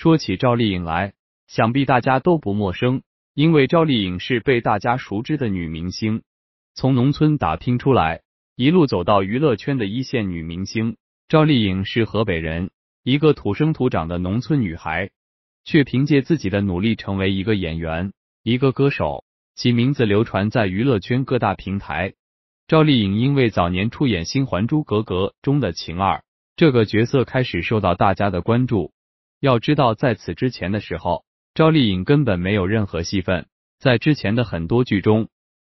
说起赵丽颖来，想必大家都不陌生，因为赵丽颖是被大家熟知的女明星。从农村打拼出来，一路走到娱乐圈的一线女明星，赵丽颖是河北人，一个土生土长的农村女孩，却凭借自己的努力成为一个演员、一个歌手，其名字流传在娱乐圈各大平台。赵丽颖因为早年出演《新还珠格格》中的晴儿这个角色，开始受到大家的关注。要知道，在此之前的时候，赵丽颖根本没有任何戏份。在之前的很多剧中，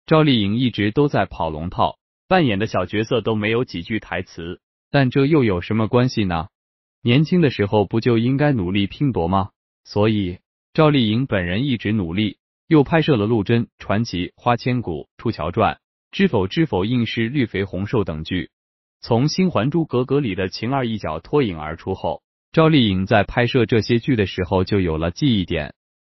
赵丽颖一直都在跑龙套，扮演的小角色都没有几句台词。但这又有什么关系呢？年轻的时候不就应该努力拼搏吗？所以，赵丽颖本人一直努力，又拍摄了《陆贞传奇》《花千骨》《出桥传》《知否知否应是绿肥红瘦》等剧。从《新还珠格格》里的晴儿一角脱颖而出后。赵丽颖在拍摄这些剧的时候就有了记忆点，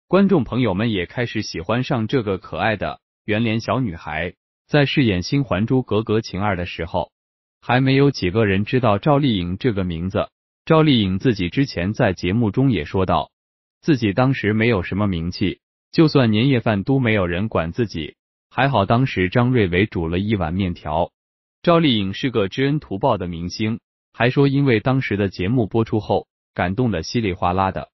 观众朋友们也开始喜欢上这个可爱的圆脸小女孩。在饰演新还珠格格晴儿的时候，还没有几个人知道赵丽颖这个名字。赵丽颖自己之前在节目中也说到，自己当时没有什么名气，就算年夜饭都没有人管自己。还好当时张瑞伟煮了一碗面条，赵丽颖是个知恩图报的明星。还说，因为当时的节目播出后，感动的稀里哗啦的。